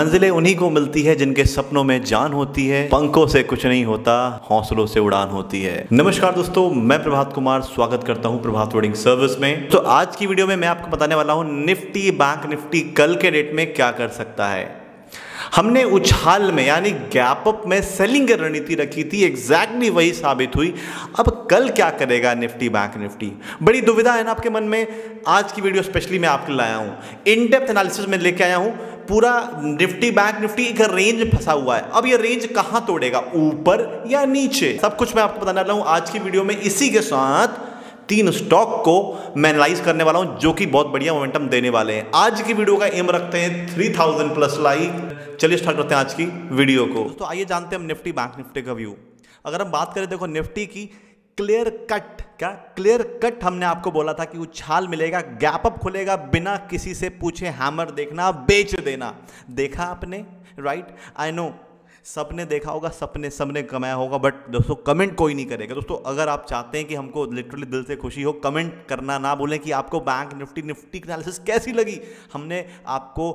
मंजिलें उन्हीं को मिलती है जिनके सपनों में जान होती है पंखों से कुछ नहीं होता हौसलों से उड़ान होती है नमस्कार दोस्तों मैं प्रभात कुमार स्वागत करता हूं प्रभात ट्रेडिंग सर्विस में तो आज की वीडियो में मैं आपको बताने वाला हूं निफ्टी बैंक निफ्टी कल के डेट में क्या कर सकता है हमने उछाल में यानी गैप अप में सेलिंग रणनीति रखी थी एग्जैक्टली वही साबित हुई अब कल क्या करेगा निफ्टी बैंक निफ्टी बड़ी दुविधा है ना आपके मन में आज की वीडियो स्पेशली मैं आपके लाया हूं इनडेप्थ एनालिसिस में लेके आया हूं पूरा निफ्टी बैंक निफ्टी एक रेंज फंसा हुआ है अब ये रेंज कहां तोड़ेगा ऊपर या नीचे सब कुछ मैं आपको बताने वाला हूं आज की वीडियो में इसी के साथ तीन स्टॉक को मैं एनालाइज करने वाला हूं जो कि बहुत बढ़िया मोमेंटम देने वाले हैं आज की वीडियो का एम रखते हैं थ्री थाउजेंड प्लस लाइक चलिए स्टार्ट करते हैं आज की वीडियो को तो आइए जानते हैं हम निफ्टी बैंक निफ्टी का व्यू अगर हम बात करें देखो निफ्टी की क्लियर कट क्या क्लियर कट हमने आपको बोला था कि उछाल मिलेगा गैप अप खुलेगा बिना किसी से पूछे हैमर देखना बेच देना देखा आपने राइट आई नो सपने देखा होगा सपने सबने कमाया होगा बट दोस्तों कमेंट कोई नहीं करेगा दोस्तों अगर आप चाहते हैं कि हमको लिटरली दिल से खुशी हो कमेंट करना ना बोलें कि आपको बैंक निफ्टी निफ्टी एनालिसिस कैसी लगी हमने आपको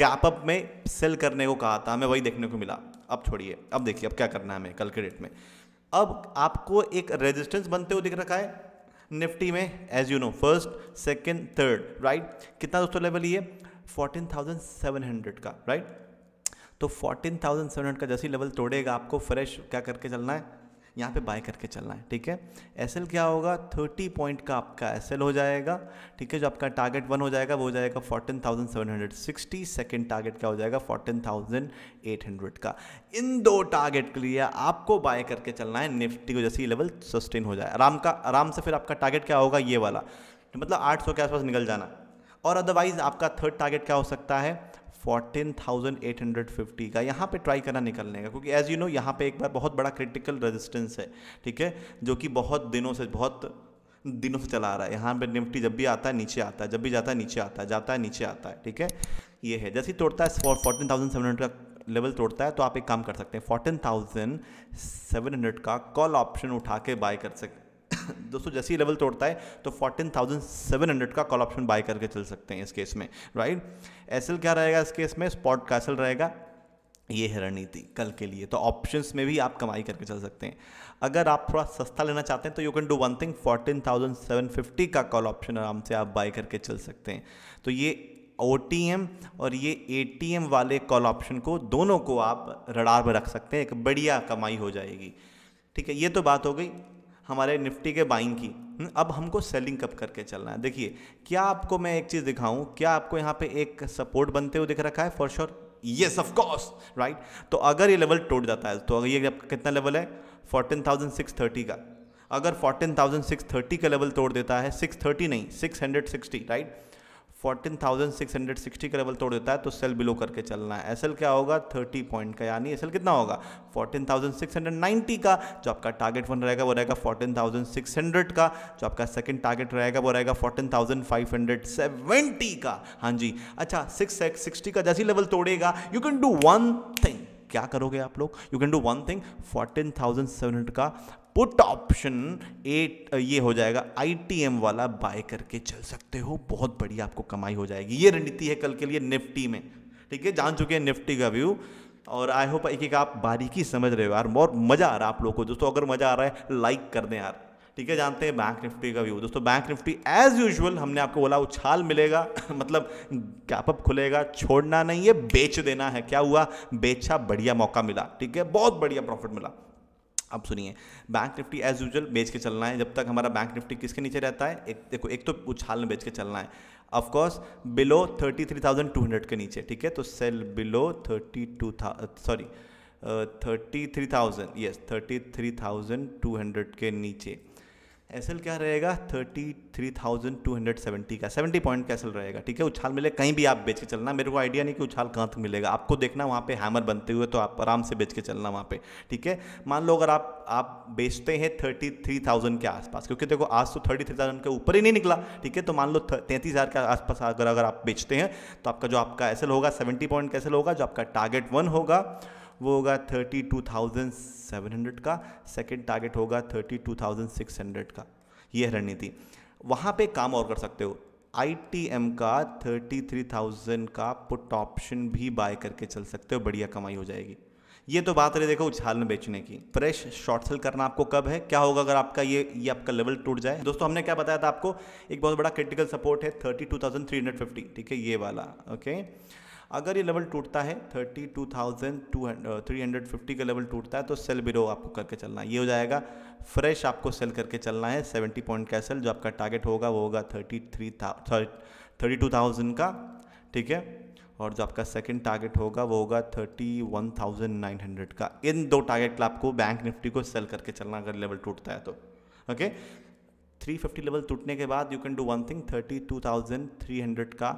गैप अप में सेल करने को कहा था हमें वही देखने को मिला अब छोड़िए अब देखिए अब क्या करना है हमें कल के डेट में अब आपको एक रेजिस्टेंस बनते हुए दिख रखा है निफ्टी में as you know first second third right कितना दोस्तों लेवल ये फोर्टीन थाउजेंड सेवन हंड्रेड का राइट right? तो फोर्टीन थाउजेंड सेवन हंड्रेड का जैसे लेवल तोड़ेगा आपको फ्रेश क्या करके चलना है यहाँ पे बाय करके चलना है ठीक है एस क्या होगा थर्टी पॉइंट का आपका एस हो जाएगा ठीक है जो आपका टारगेट वन हो जाएगा वो हो जाएगा fourteen thousand seven hundred sixty second target क्या हो जाएगा फोर्टीन थाउजेंड एट हंड्रेड का इन दो टारगेट के लिए आपको बाय करके चलना है निफ्टी को जैसे ही लेवल सस्टेन हो जाए आराम का आराम से फिर आपका टारगेट क्या होगा ये वाला तो मतलब आठ के आसपास निकल जाना और अदरवाइज आपका थर्ड टारगेट क्या हो सकता है 14,850 का यहाँ पे ट्राई करना निकलने का क्योंकि एज़ यू नो यहाँ पे एक बार बहुत बड़ा क्रिटिकल रेजिस्टेंस है ठीक है जो कि बहुत दिनों से बहुत दिनों से चला आ रहा है यहाँ पे निफ्टी जब भी आता है नीचे आता है जब भी जाता है नीचे आता है जाता है नीचे आता है ठीक है ये है जैसे ही तोड़ता है फोर्टीन थाउजेंड सेवन हंड्रेड का लेवल तोड़ता है तो आप एक काम कर सकते हैं फोर्टीन थाउजेंड सेवन हंड्रेड का कॉल ऑप्शन उठा के बाय कर सकते दोस्तों जैसे ही लेवल तोड़ता है तो 14,700 का कॉल ऑप्शन बाय करके चल सकते हैं इस केस में राइट एसएल क्या रहेगा इस केस में स्पॉट कैसल रहेगा ये है रणनीति कल के लिए तो ऑप्शंस में भी आप कमाई करके चल सकते हैं अगर आप थोड़ा सस्ता लेना चाहते हैं तो you can do one thing fourteen thousand seven fifty का कॉल ऑप्शन आराम से आप बाय करके चल सकते हैं तो ये ओ और ये ए वाले कॉल ऑप्शन को दोनों को आप रडार में रख सकते हैं एक बढ़िया कमाई हो जाएगी ठीक है ये तो बात हो गई हमारे निफ्टी के बाइंग की हम्म, अब हमको सेलिंग कब करके चलना है देखिए क्या आपको मैं एक चीज़ दिखाऊं क्या आपको यहाँ पे एक सपोर्ट बनते हुए दिख रखा है for sure yes of course right तो अगर ये लेवल टूट जाता है तो अगर ये कितना लेवल है फोर्टीन थाउजेंड सिक्स थर्टी का अगर फोर्टीन थाउजेंड सिक्स थर्टी का लेवल तोड़ देता है सिक्स थर्टी नहीं सिक्स हंड्रेड सिक्सटी राइट 14,660 का लेवल तोड़ देता है तो सेल बिलो करके चलना है एसएल क्या होगा 30 पॉइंट का यानी एसएल कितना होगा 14,690 का जो आपका टारगेट वन रहेगा वो रहेगा 14,600 का जो आपका सेकंड टारगेट रहेगा वो रहेगा 14,570 का हाँ जी अच्छा सिक्स सिक्सटी का जैसी लेवल तोड़ेगा you can do one thing क्या करोगे आप लोग you can do one thing 14,700 का पुट ऑप्शन एट ये हो जाएगा आईटीएम वाला बाय करके चल सकते हो बहुत बढ़िया आपको कमाई हो जाएगी ये रणनीति है कल के लिए निफ्टी में ठीक है जान चुके हैं निफ्टी का व्यू और आई होप एक एक आप बारीकी समझ रहे हो यार और मज़ा आ रहा है आप लोगों को दोस्तों अगर मज़ा आ रहा है लाइक कर दें यार ठीक है जानते हैं बैंक निफ्टी का व्यू दोस्तों बैंक निफ्टी एज यूजल हमने आपको बोला उछाल मिलेगा मतलब कैपअप खुलेगा छोड़ना नहीं है बेच देना है क्या हुआ बेचा बढ़िया मौका मिला ठीक है बहुत बढ़िया प्रॉफिट मिला अब सुनिए बैंक निफ्टी एज यूजल बेच के चलना है जब तक हमारा बैंक निफ्टी किसके नीचे रहता है एक देखो एक तो उछाल में बेच के चलना है of course below thirty three thousand two hundred के नीचे ठीक है तो sell below thirty two sorry thirty three thousand yes thirty three thousand two hundred के नीचे एस क्या रहेगा thirty three thousand two hundred seventy का सेवेंटी पॉइंट का एस रहेगा ठीक है उछाल मिले कहीं भी आप बेच के चलना मेरे को आइडिया नहीं कि उछाल कहाँ तक मिलेगा आपको देखना वहाँ पे हैमर बनते हुए तो आप आराम से बेच के चलना वहाँ पे ठीक है मान लो अगर आप आप बेचते हैं थर्टी थ्री थाउजेंड के आसपास क्योंकि देखो आज तो थर्टी थ्री थाउजेंड के ऊपर ही नहीं निकला ठीक है तो मान लो तैंतीस हज़ार के आसपास अगर अगर आप बेचते हैं तो आपका जो आपका एस होगा सेवेंटी पॉइंट का एस होगा जो आपका टारगेट वन होगा वो होगा thirty two thousand seven hundred का सेकेंड टारगेट होगा thirty two thousand six hundred का ये रणनीति वहाँ पे काम और कर सकते हो आईटीएम का 33,000 का पुट ऑप्शन भी बाय करके चल सकते हो बढ़िया कमाई हो जाएगी ये तो बात रही देखो उछाल में बेचने की फ्रेश शॉर्ट सेल करना आपको कब है क्या होगा अगर आपका ये ये आपका लेवल टूट जाए दोस्तों हमने क्या बताया था आपको एक बहुत बड़ा क्रिटिकल सपोर्ट है फिफ्टी ठीक है ये वाला ओके अगर ये लेवल टूटता है thirty two thousand two three hundred fifty का लेवल टूटता है तो सेल बिलो आपको करके चलना है ये हो जाएगा फ्रेश आपको सेल करके चलना है सेवेंटी पॉइंट का सेल जो आपका टारगेट होगा वो होगा thirty three thirty two thousand का ठीक है और जो आपका सेकंड टारगेट होगा वो होगा thirty one thousand nine hundred का इन दो टारगेट आपको बैंक निफ्टी को सेल करके चलना अगर लेवल टूटता है तो ओके 350 लेवल टूटने के बाद you can do one thing 32,300 का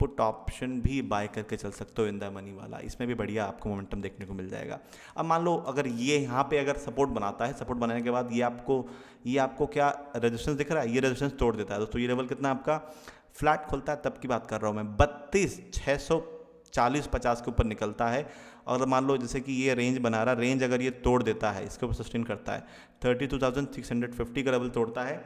पुट ऑप्शन भी बाय करके चल सकते हो इन द मनी वाला इसमें भी बढ़िया आपको मोमेंटम देखने को मिल जाएगा अब मान लो अगर ये यहाँ पे अगर सपोर्ट बनाता है सपोर्ट बनाने के बाद ये आपको ये आपको क्या रेजिस्टेंस दिख रहा है ये रेजिस्टेंस तोड़ देता है दोस्तों ये लेवल कितना आपका फ्लैट खुलता है तब की बात कर रहा हूँ मैं बत्तीस छः सौ चालीस पचास के ऊपर निकलता है और मान लो जैसे कि ये रेंज बना रहा रेंज अगर ये तोड़ देता है इसके ऊपर सस्टेन करता है thirty two thousand six hundred fifty का लेवल तोड़ता है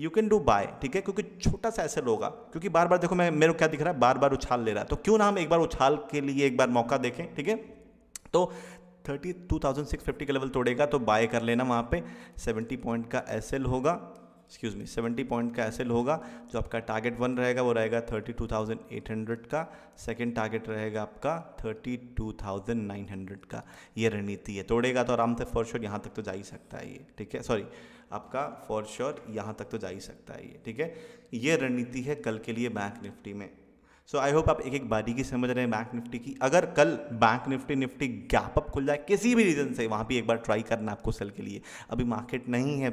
यू कैन डू बाय ठीक है क्योंकि छोटा सा ऐसे होगा क्योंकि बार बार देखो मैं मेरे को क्या दिख रहा है बार बार उछाल ले रहा है तो क्यों ना हम एक बार उछाल के लिए एक बार मौका देखें ठीक है तो thirty two thousand six fifty का लेवल तोड़ेगा तो बाय कर लेना वहाँ पे सेवेंटी पॉइंट का एस होगा एक्सक्यूज़ मी सेवेंटी पॉइंट का एसएल होगा जो आपका टारगेट वन रहेगा वो रहेगा thirty two thousand eight hundred का सेकंड टारगेट रहेगा आपका thirty two thousand nine hundred का ये रणनीति है तोड़ेगा तो आराम से फॉर श्योर यहाँ तक तो जा ही सकता है ये ठीक है सॉरी आपका फॉर श्योर यहाँ तक तो जा ही सकता है ये ठीक है ये रणनीति है कल के लिए बैंक निफ्टी में सो आई होप आप एक एक बारी की समझ रहे हैं बैंक निफ्टी की अगर कल bank Nifty Nifty gap up खुल जाए किसी भी रीज़न से वहाँ भी एक बार ट्राई करना आपको सेल के लिए अभी मार्केट नहीं है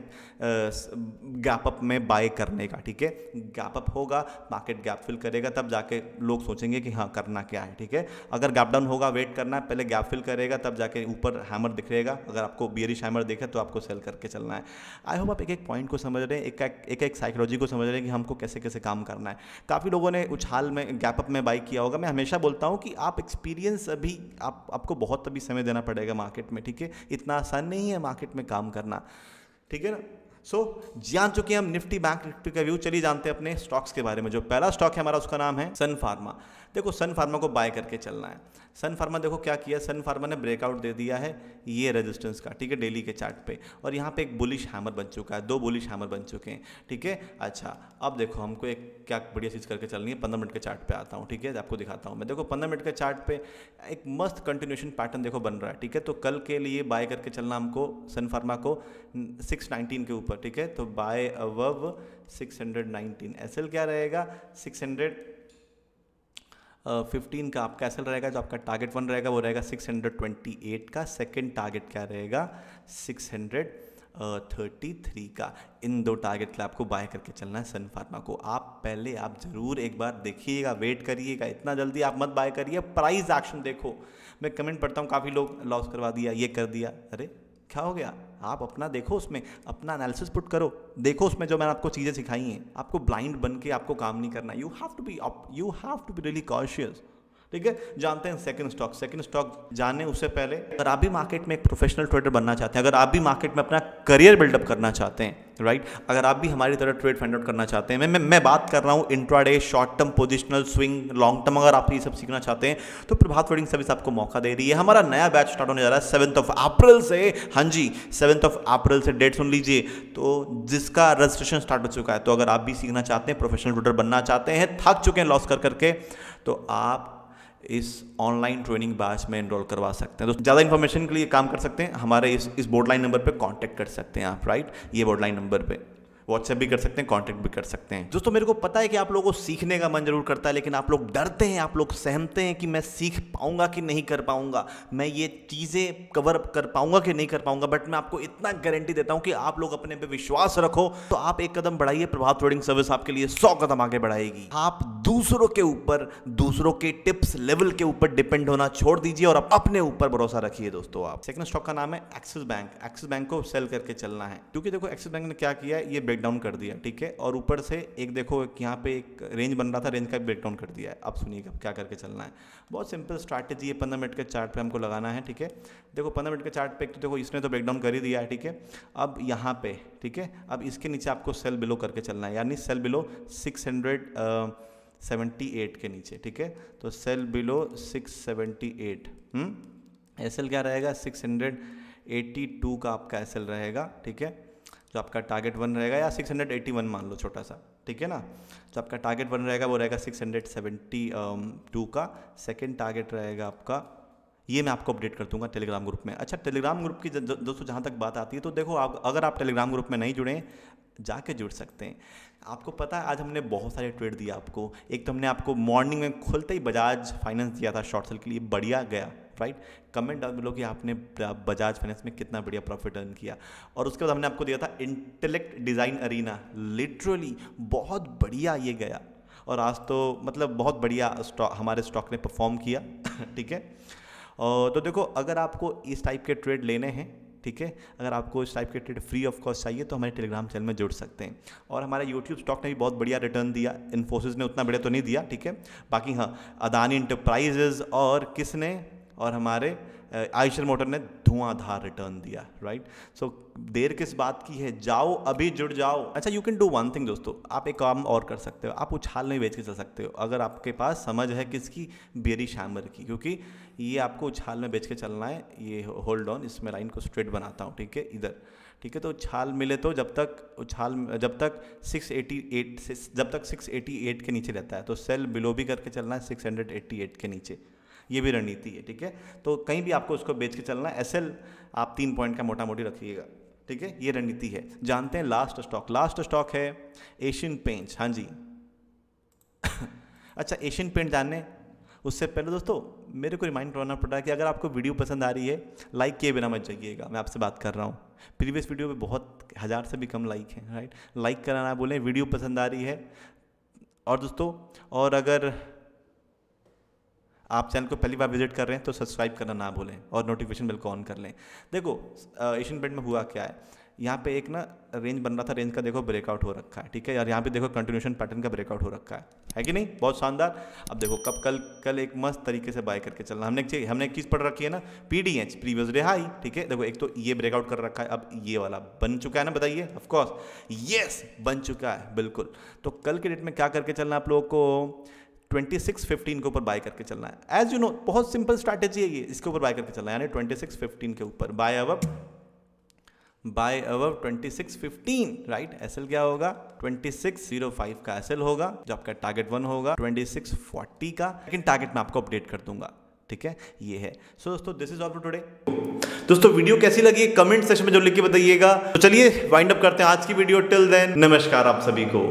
गैप अप में बाय करने का ठीक है गैप अप होगा मार्केट गैप फिल करेगा तब जाके लोग सोचेंगे कि हाँ करना क्या है ठीक है अगर गैप डाउन होगा वेट करना है पहले गैप फिल करेगा तब जाके ऊपर हैमर दिख रहेगा अगर आपको बियरिश हैमर देखे तो आपको सेल करके चलना है आई होप आप एक एक पॉइंट को समझ रहे हैं एक एक साइकोलॉजी को समझ रहे हैं कि हमको कैसे कैसे काम करना है काफ़ी लोगों ने उछाल में अप में बाई किया होगा मैं हमेशा बोलता हूँ कि आप एक्सपीरियंस अभी आप आपको बहुत अभी समय देना पड़ेगा मार्केट में ठीक है इतना आसान नहीं है मार्केट में काम करना ठीक है ना सो so, जान चुके हम निफ्टी बैंक निफ्टी का व्यू चलिए जानते हैं अपने स्टॉक्स के बारे में जो पहला स्टॉक है हमारा उसका नाम है सन फार्मा देखो सन फार्मा को बाय करके चलना है सन फार्मा देखो क्या किया सन फार्मा ने ब्रेकआउट दे दिया है ये रेजिस्टेंस का ठीक है डेली के चार्ट पे और यहाँ पे एक बुलिश हैमर बन चुका है दो बुलिश हैमर बन चुके हैं ठीक है अच्छा अब देखो हमको एक क्या बढ़िया चीज़ करके चलनी है पंद्रह मिनट के चार्ट पे आता हूँ ठीक है आपको दिखाता हूँ मैं देखो पंद्रह मिनट के चार्ट पे एक मस्त कंटिन्यूशन पैटर्न देखो बन रहा है ठीक है तो कल के लिए बाय करके चलना हमको सन फार्मा को सिक्स के ऊपर ठीक है तो buy above six hundred nineteen S क्या रहेगा सिक्स हंड्रेड फिफ्टीन का आपका एसल रहेगा जो आपका टारगेट वन रहेगा वो रहेगा सिक्स हंड्रेड ट्वेंटी एट का सेकेंड टारगेट क्या रहेगा सिक्स हंड्रेड थर्टी थ्री का इन दो टारगेट के आपको बाय करके चलना है सन फार्मा को आप पहले आप ज़रूर एक बार देखिएगा वेट करिएगा इतना जल्दी आप मत बाय करिए प्राइस एक्शन देखो मैं कमेंट पढ़ता हूँ काफ़ी लोग लॉस करवा दिया ये कर दिया अरे क्या हो गया आप अपना देखो उसमें अपना एनालिसिस पुट करो देखो उसमें जो मैंने आपको चीज़ें सिखाई हैं आपको ब्लाइंड बन के आपको काम नहीं करना you have to be you have to be really cautious ठीक है जानते हैं सेकंड स्टॉक सेकंड स्टॉक जाने उससे पहले अगर आप भी मार्केट में एक प्रोफेशनल ट्रेडर बनना चाहते हैं अगर आप भी मार्केट में अपना करियर बिल्डअप करना चाहते हैं राइट अगर आप भी हमारी तरह ट्रेड फाइंड आउट करना चाहते हैं मैं मैं, मैं बात कर रहा हूँ intraday short term positional swing long term अगर आप ये सब सीखना चाहते हैं तो प्रभात ट्रेडिंग सर्विस आपको मौका दे रही है हमारा नया बैच स्टार्ट होने जा रहा है सेवंथ ऑफ अप्रैल से हाँ जी सेवंथ ऑफ अप्रैल से डेट सुन लीजिए तो जिसका रजिस्ट्रेशन स्टार्ट हो चुका है तो अगर आप भी सीखना चाहते हैं प्रोफेशनल ट्रेडर बनना चाहते हैं थक चुके हैं लॉस कर करके तो आप इस ऑनलाइन ट्रेनिंग बैच में इनरोल करवा सकते हैं तो ज़्यादा इन्फॉर्मेशन के लिए काम कर सकते हैं हमारे इस इस बोर्डलाइन नंबर पर कॉन्टैक्ट कर सकते हैं आप राइट ये बोर्डलाइन नंबर पर व्हाट्सएप भी कर सकते हैं कॉन्टैक्ट भी कर सकते हैं दोस्तों मेरे को पता है कि आप लोगों को सीखने का मन जरूर करता है लेकिन आप लोग डरते हैं आप लोग सहमते हैं कि मैं सीख पाऊंगा कि नहीं कर पाऊंगा मैं ये चीज़ें कवर कर पाऊंगा कि नहीं कर पाऊंगा बट मैं आपको इतना गारंटी देता हूँ कि आप लोग अपने पर विश्वास रखो तो आप एक कदम बढ़ाइए प्रभाव ट्रेडिंग सर्विस आपके लिए सौ कदम आगे बढ़ाएगी आप दूसरों के ऊपर दूसरों के टिप्स लेवल के ऊपर डिपेंड होना छोड़ दीजिए और अपने ऊपर भरोसा रखिए दोस्तों आप सेकंड स्टॉक का नाम है एक्सिस बैंक एक्सिस बैंक को सेल करके चलना है क्योंकि देखो एक्सिस बैंक ने क्या किया ये ब्रेक डाउन कर दिया ठीक है और ऊपर से एक देखो एक यहाँ पे एक रेंज बन रहा था रेंज का ब्रेक डाउन कर दिया है अब सुनिएगा क्या करके चलना है बहुत सिंपल स्ट्रैटेजी है पंद्रह मिनट के चार्ट पे हमको लगाना है ठीक है देखो पंद्रह मिनट के चार्ट पे तो देखो इसने तो ब्रेक डाउन कर ही दिया है ठीक है अब यहाँ पे ठीक है अब इसके नीचे आपको सेल बिलो करके चलना है यानी sell below six hundred eight के नीचे ठीक है तो sell below six seventy eight S क्या रहेगा सिक्स हंड्रेड एट्टी टू का आपका एस रहेगा ठीक है जो आपका टारगेट वन रहेगा या 681 मान लो छोटा सा ठीक है ना जो आपका टारगेट वन रहेगा वो रहेगा 672 um, का सेकेंड टारगेट रहेगा आपका ये मैं आपको अपडेट कर दूंगा टेलीग्राम ग्रुप में अच्छा टेलीग्राम ग्रुप की दोस्तों जहाँ तक बात आती है तो देखो आप अगर आप टेलीग्राम ग्रुप में नहीं जुड़े जाके जुड़ सकते हैं आपको पता है आज हमने बहुत सारे ट्रेड दिए आपको एक तो हमने आपको मॉर्निंग में खुलते ही बजाज फाइनेंस दिया था शॉर्ट सेल के लिए बढ़िया गया राइट कमेंट डाउन बिलो कि आपने बजाज फाइनेंस में कितना बढ़िया प्रॉफिट अर्न किया और उसके बाद हमने आपको दिया था इंटेलेक्ट डिज़ाइन अरीना लिटरली बहुत बढ़िया ये गया और आज तो मतलब बहुत बढ़िया स्टॉक हमारे स्टॉक ने परफॉर्म किया ठीक है और तो देखो अगर आपको इस टाइप के ट्रेड लेने हैं ठीक है अगर आपको इस टाइप के ट्रेड फ्री ऑफ कॉस्ट चाहिए तो हमारे टेलीग्राम चैनल में जुड़ सकते हैं और हमारे यूट्यूब स्टॉक ने भी बहुत बढ़िया रिटर्न दिया इन्फोसिस ने उतना बढ़िया तो नहीं दिया ठीक है बाकी हाँ अदानी इंटरप्राइजेज और किसने और हमारे आयशर मोटर ने धुआंधार रिटर्न दिया राइट सो so, देर किस बात की है जाओ अभी जुड़ जाओ अच्छा you can do one thing दोस्तों आप एक काम और कर सकते हो आप उछाल नहीं बेच के चल सकते हो अगर आपके पास समझ है किसकी बेरी शामर की क्योंकि ये आपको उछाल में बेच के चलना है ये होल्ड ऑन इसमें लाइन को स्ट्रेट बनाता हूँ ठीक है इधर ठीक है तो उछाल मिले तो जब तक उछाल जब तक 688 से जब तक 688 के नीचे रहता है तो सेल बिलो भी करके चलना है 688 के नीचे ये भी रणनीति है ठीक है तो कहीं भी आपको उसको बेच के चलना एस आप तीन पॉइंट का मोटा मोटी रखिएगा ठीक है ये रणनीति है जानते हैं लास्ट स्टॉक लास्ट स्टॉक है एशियन पेंट्स हाँ जी अच्छा एशियन पेंट जानने उससे पहले दोस्तों मेरे को रिमाइंड करना पड़ा कि अगर आपको वीडियो पसंद आ रही है लाइक किए बिना मत जाइएगा मैं आपसे बात कर रहा हूँ प्रीवियस वीडियो में बहुत हज़ार से भी कम लाइक है राइट लाइक कराना बोले वीडियो पसंद आ रही है और दोस्तों और अगर आप चैनल को पहली बार विजिट कर रहे हैं तो सब्सक्राइब करना ना भूलें और नोटिफिकेशन बिल को ऑन कर लें देखो एशियन पेंट में हुआ क्या है यहाँ पे एक ना रेंज बन रहा था रेंज का देखो ब्रेकआउट हो रखा है ठीक है और यहाँ पे देखो कंटिन्यूशन पैटर्न का ब्रेकआउट हो रखा है है कि नहीं बहुत शानदार अब देखो कब कल कल एक मस्त तरीके से बाय करके चलना हमने एक हमने एक चीज़ पढ़ रखी है ना P D H previous day high ठीक है देखो एक तो ये ब्रेकआउट कर रखा है अब ये वाला बन चुका है ना बताइए ऑफकोर्स येस बन चुका है बिल्कुल तो कल के डेट में क्या करके चलना आप लोगों को 2615 के ऊपर बाय करके चलना है एज यू नो बहुत सिंपल स्ट्रैटेजी है ये इसके ऊपर बाय करके चलना है यानी ट्वेंटी सिक्स फिफ्टीन के ऊपर buy above buy above twenty six fifteen right S क्या होगा ट्वेंटी सिक्स जीरो फाइव का एस होगा जो आपका टारगेट वन होगा ट्वेंटी सिक्स फोर्टी का लेकिन टारगेट मैं आपको अपडेट कर दूंगा ठीक है ये है सो दोस्तों this is all for today दोस्तों वीडियो कैसी लगी कमेंट सेक्शन में जो लिख के बताइएगा तो चलिए वाइंड अप करते हैं आज की वीडियो टिल देन नमस्कार आप सभी को